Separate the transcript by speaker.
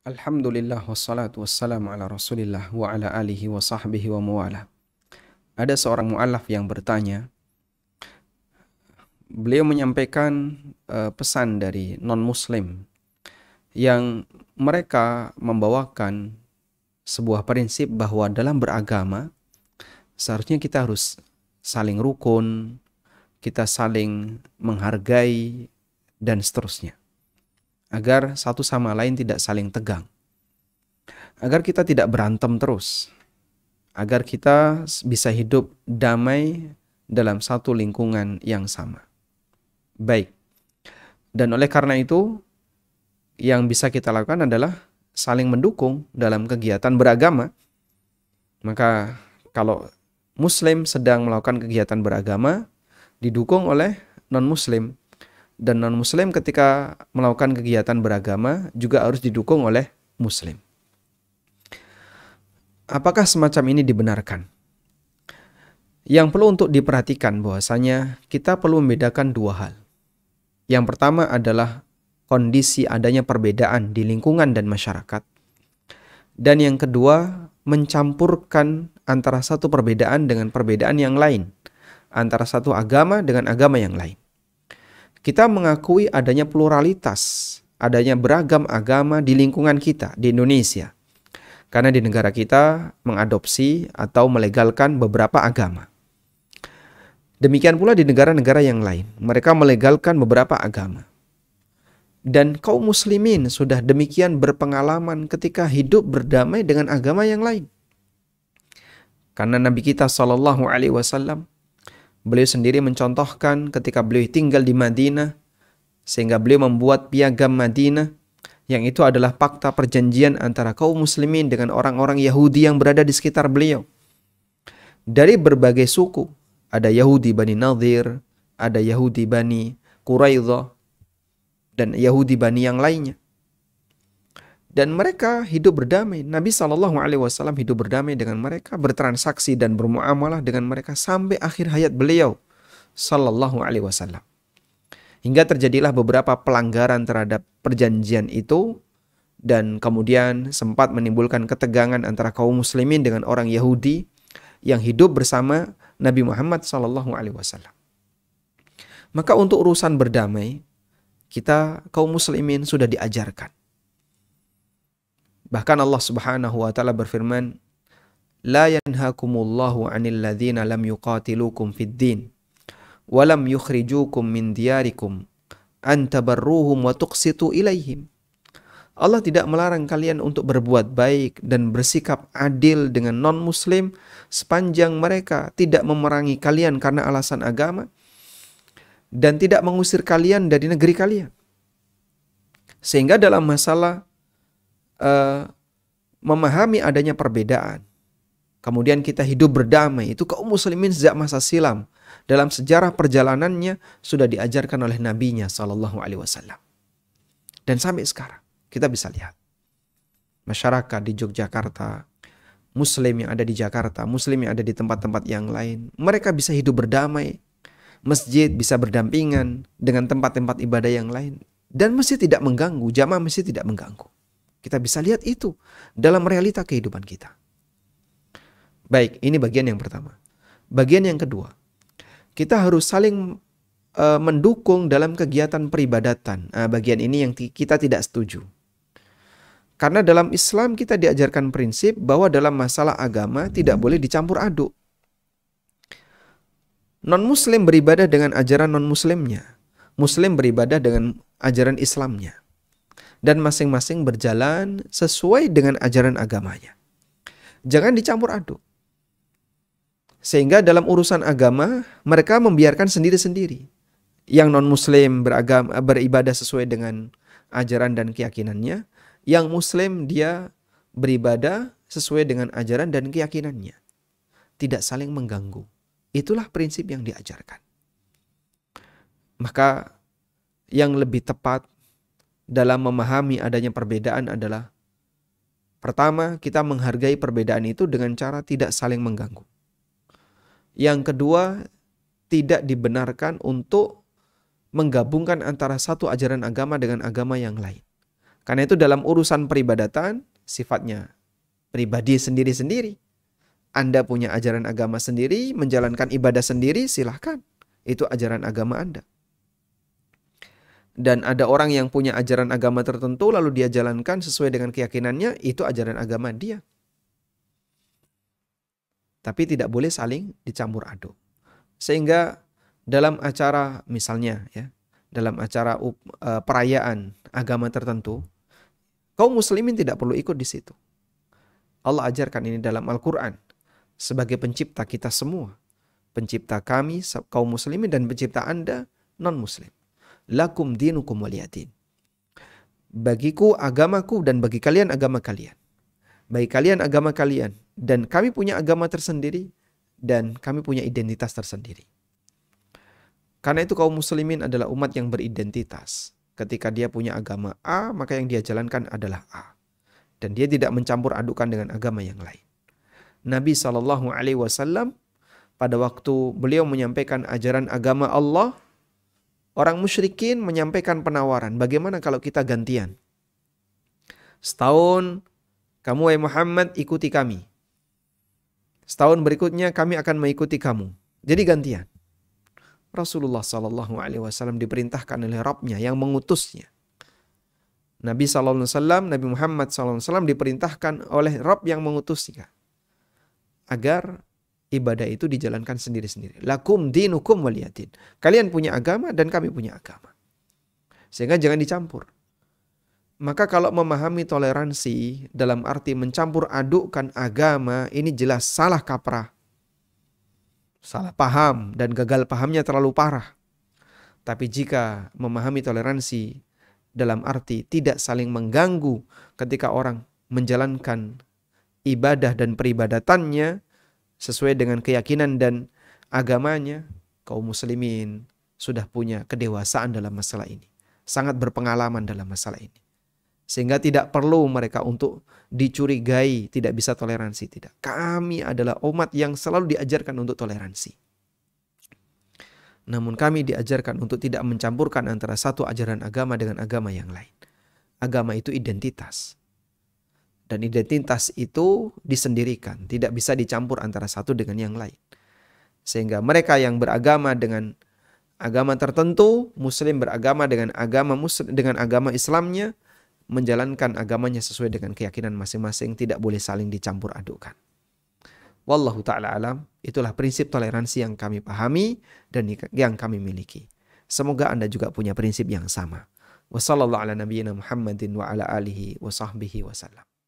Speaker 1: Alhamdulillah wassalatu wassalamu ala rasulillah wa ala alihi wa sahbihi wa muwala. Ada seorang mu'alaf yang bertanya, beliau menyampaikan eh, pesan dari non-muslim yang mereka membawakan sebuah prinsip bahwa dalam beragama seharusnya kita harus saling rukun, kita saling menghargai dan seterusnya agar satu sama lain tidak saling tegang, agar kita tidak berantem terus, agar kita bisa hidup damai dalam satu lingkungan yang sama. Baik, dan oleh karena itu, yang bisa kita lakukan adalah saling mendukung dalam kegiatan beragama. Maka, kalau Muslim sedang melakukan kegiatan beragama, didukung oleh non-Muslim dan non-muslim ketika melakukan kegiatan beragama juga harus didukung oleh muslim. Apakah semacam ini dibenarkan? Yang perlu untuk diperhatikan bahwasanya kita perlu membedakan dua hal. Yang pertama adalah kondisi adanya perbedaan di lingkungan dan masyarakat. Dan yang kedua, mencampurkan antara satu perbedaan dengan perbedaan yang lain, antara satu agama dengan agama yang lain kita mengakui adanya pluralitas, adanya beragam agama di lingkungan kita di Indonesia. Karena di negara kita mengadopsi atau melegalkan beberapa agama. Demikian pula di negara-negara yang lain, mereka melegalkan beberapa agama. Dan kaum muslimin sudah demikian berpengalaman ketika hidup berdamai dengan agama yang lain. Karena Nabi kita Shallallahu Wasallam Beliau sendiri mencontohkan ketika beliau tinggal di Madinah sehingga beliau membuat piagam Madinah yang itu adalah fakta perjanjian antara kaum muslimin dengan orang-orang Yahudi yang berada di sekitar beliau. Dari berbagai suku, ada Yahudi Bani Nadir, ada Yahudi Bani Quraidah, dan Yahudi Bani yang lainnya dan mereka hidup berdamai. Nabi Shallallahu Alaihi Wasallam hidup berdamai dengan mereka, bertransaksi dan bermuamalah dengan mereka sampai akhir hayat beliau Shallallahu Alaihi Wasallam. Hingga terjadilah beberapa pelanggaran terhadap perjanjian itu dan kemudian sempat menimbulkan ketegangan antara kaum muslimin dengan orang Yahudi yang hidup bersama Nabi Muhammad Shallallahu Alaihi Wasallam. Maka untuk urusan berdamai kita kaum muslimin sudah diajarkan Bahkan Allah Subhanahu wa taala berfirman, "La yanhakumullahu 'anil ladzina lam yuqatilukum fid din wa lam yukhrijukum min diyarikum an tabarruhum wa tuqsitu ilaihim." Allah tidak melarang kalian untuk berbuat baik dan bersikap adil dengan non-muslim sepanjang mereka tidak memerangi kalian karena alasan agama dan tidak mengusir kalian dari negeri kalian. Sehingga dalam masalah uh, memahami adanya perbedaan. Kemudian kita hidup berdamai. Itu kaum muslimin sejak masa silam. Dalam sejarah perjalanannya sudah diajarkan oleh nabinya sallallahu alaihi wasallam. Dan sampai sekarang kita bisa lihat masyarakat di Yogyakarta, muslim yang ada di Jakarta, muslim yang ada di tempat-tempat yang lain, mereka bisa hidup berdamai. Masjid bisa berdampingan dengan tempat-tempat ibadah yang lain dan masih tidak mengganggu, jamaah masih tidak mengganggu. Kita bisa lihat itu dalam realita kehidupan kita. Baik, ini bagian yang pertama. Bagian yang kedua, kita harus saling uh, mendukung dalam kegiatan peribadatan. Uh, bagian ini yang kita tidak setuju. Karena dalam Islam kita diajarkan prinsip bahwa dalam masalah agama tidak boleh dicampur aduk. Non-muslim beribadah dengan ajaran non-muslimnya. Muslim beribadah dengan ajaran Islamnya dan masing-masing berjalan sesuai dengan ajaran agamanya. Jangan dicampur aduk. Sehingga dalam urusan agama mereka membiarkan sendiri-sendiri. Yang non-muslim beragama beribadah sesuai dengan ajaran dan keyakinannya, yang muslim dia beribadah sesuai dengan ajaran dan keyakinannya. Tidak saling mengganggu. Itulah prinsip yang diajarkan. Maka yang lebih tepat dalam memahami adanya perbedaan adalah pertama, kita menghargai perbedaan itu dengan cara tidak saling mengganggu. Yang kedua, tidak dibenarkan untuk menggabungkan antara satu ajaran agama dengan agama yang lain. Karena itu dalam urusan peribadatan sifatnya pribadi sendiri-sendiri. Anda punya ajaran agama sendiri, menjalankan ibadah sendiri, silahkan. Itu ajaran agama Anda dan ada orang yang punya ajaran agama tertentu lalu dia jalankan sesuai dengan keyakinannya, itu ajaran agama dia. Tapi tidak boleh saling dicampur aduk. Sehingga dalam acara misalnya ya, dalam acara eh, perayaan agama tertentu, kaum muslimin tidak perlu ikut di situ. Allah ajarkan ini dalam Al-Qur'an sebagai pencipta kita semua, pencipta kami kaum muslimin dan pencipta Anda non muslim lakum dinukum waliyadin. Bagiku agamaku dan bagi kalian agama kalian. Bagi kalian agama kalian dan kami punya agama tersendiri dan kami punya identitas tersendiri. Karena itu kaum muslimin adalah umat yang beridentitas. Ketika dia punya agama A, maka yang dia jalankan adalah A. Dan dia tidak mencampur adukan dengan agama yang lain. Nabi saw pada waktu beliau menyampaikan ajaran agama Allah Orang musyrikin menyampaikan penawaran, bagaimana kalau kita gantian? Setahun kamu wahai Muhammad ikuti kami. Setahun berikutnya kami akan mengikuti kamu. Jadi gantian. Rasulullah Shallallahu Alaihi Wasallam diperintahkan oleh Rabbnya yang mengutusnya. Nabi Shallallahu Alaihi Wasallam, Nabi Muhammad Shallallahu Alaihi Wasallam diperintahkan oleh Rabb yang mengutusnya agar ibadah itu dijalankan sendiri-sendiri. Lakum dinukum waliyatin. Kalian punya agama dan kami punya agama. Sehingga jangan dicampur. Maka kalau memahami toleransi dalam arti mencampur adukkan agama ini jelas salah kaprah. Salah paham dan gagal pahamnya terlalu parah. Tapi jika memahami toleransi dalam arti tidak saling mengganggu ketika orang menjalankan ibadah dan peribadatannya, sesuai dengan keyakinan dan agamanya, kaum muslimin sudah punya kedewasaan dalam masalah ini. Sangat berpengalaman dalam masalah ini. Sehingga tidak perlu mereka untuk dicurigai, tidak bisa toleransi, tidak. Kami adalah umat yang selalu diajarkan untuk toleransi. Namun kami diajarkan untuk tidak mencampurkan antara satu ajaran agama dengan agama yang lain. Agama itu identitas. Dan identitas itu disendirikan, tidak bisa dicampur antara satu dengan yang lain. Sehingga mereka yang beragama dengan agama tertentu, muslim beragama dengan agama muslim, dengan agama Islamnya, menjalankan agamanya sesuai dengan keyakinan masing-masing, tidak boleh saling dicampur adukan. Wallahu ta'ala alam, itulah prinsip toleransi yang kami pahami dan yang kami miliki. Semoga Anda juga punya prinsip yang sama. Wassalamualaikum warahmatullahi wabarakatuh.